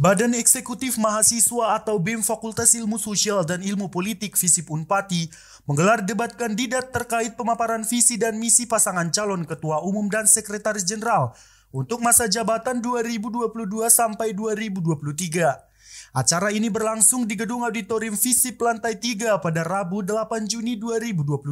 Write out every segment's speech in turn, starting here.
Badan Eksekutif Mahasiswa atau BEM Fakultas Ilmu Sosial dan Ilmu Politik Visip Unpati menggelar debat kandidat terkait pemaparan visi dan misi pasangan calon Ketua Umum dan Sekretaris Jenderal untuk masa jabatan 2022 sampai 2023. Acara ini berlangsung di Gedung Auditorium Visip Lantai 3 pada Rabu 8 Juni 2022.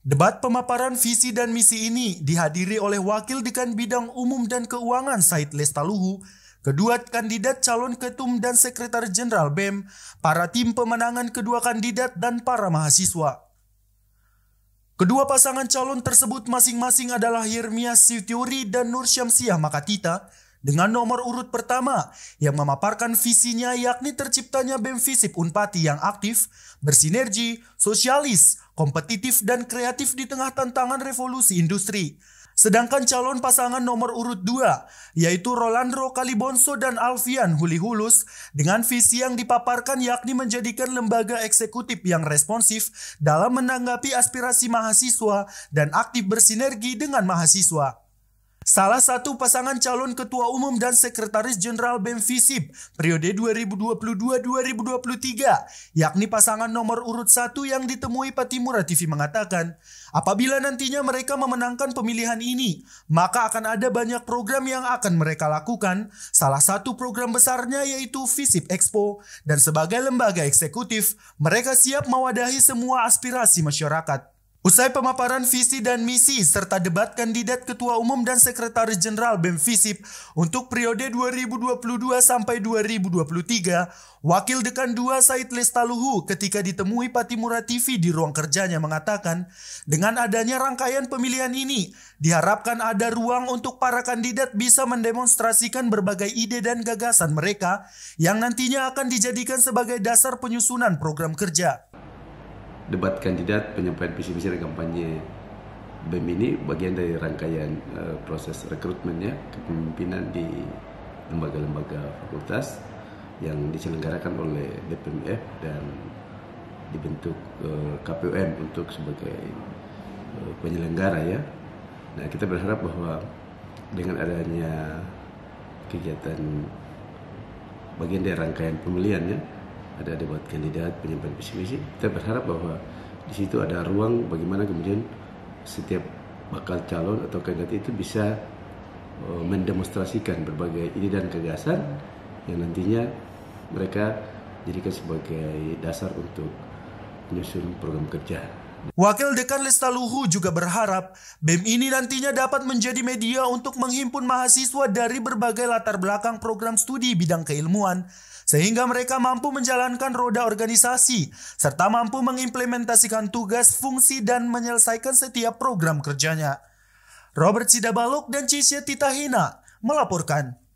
Debat pemaparan visi dan misi ini dihadiri oleh Wakil Dekan Bidang Umum dan Keuangan Said Lestaluhu, Kedua kandidat calon ketum dan sekretaris jenderal BEM, para tim pemenangan kedua kandidat dan para mahasiswa. Kedua pasangan calon tersebut masing-masing adalah Hirmia Sitiuri dan Nur Syamsiah Makatita dengan nomor urut pertama yang memaparkan visinya yakni terciptanya BEM Visip Unpati yang aktif, bersinergi, sosialis, kompetitif dan kreatif di tengah tantangan revolusi industri Sedangkan calon pasangan nomor urut 2 yaitu Rolandro Kalibonso dan Alfian Hulihulus dengan visi yang dipaparkan yakni menjadikan lembaga eksekutif yang responsif dalam menanggapi aspirasi mahasiswa dan aktif bersinergi dengan mahasiswa. Salah satu pasangan calon Ketua Umum dan Sekretaris Jenderal BEM FISIP periode 2022-2023, yakni pasangan nomor urut satu yang ditemui Patimura TV mengatakan, apabila nantinya mereka memenangkan pemilihan ini, maka akan ada banyak program yang akan mereka lakukan, salah satu program besarnya yaitu FISIP Expo, dan sebagai lembaga eksekutif, mereka siap mewadahi semua aspirasi masyarakat. Usai pemaparan visi dan misi serta debat kandidat Ketua Umum dan Sekretaris Jenderal BEM FISIP untuk periode 2022 sampai 2023, Wakil Dekan 2 Said Lestaluhu ketika ditemui Patimura TV di ruang kerjanya mengatakan, dengan adanya rangkaian pemilihan ini, diharapkan ada ruang untuk para kandidat bisa mendemonstrasikan berbagai ide dan gagasan mereka yang nantinya akan dijadikan sebagai dasar penyusunan program kerja debat kandidat, penyampaian visi misi dan kampanye. BEM ini bagian dari rangkaian uh, proses rekrutmennya kepemimpinan di lembaga-lembaga fakultas yang diselenggarakan oleh DPMF dan dibentuk uh, eh, KPUM untuk sebagai uh, penyelenggara ya. Nah kita berharap bahwa dengan adanya kegiatan bagian dari rangkaian pemilihan ya, ada debat kandidat penyampaian visi misi kita berharap bahwa di situ ada ruang bagaimana kemudian setiap bakal calon atau kandidat itu bisa uh, mendemonstrasikan berbagai ide dan gagasan yang nantinya mereka jadikan sebagai dasar untuk menyusun program kerja. Wakil Dekan Lestaluhu juga berharap BEM ini nantinya dapat menjadi media untuk menghimpun mahasiswa dari berbagai latar belakang program studi bidang keilmuan sehingga mereka mampu menjalankan roda organisasi serta mampu mengimplementasikan tugas, fungsi, dan menyelesaikan setiap program kerjanya. Robert Sidabaluk dan Cisya Titahina melaporkan.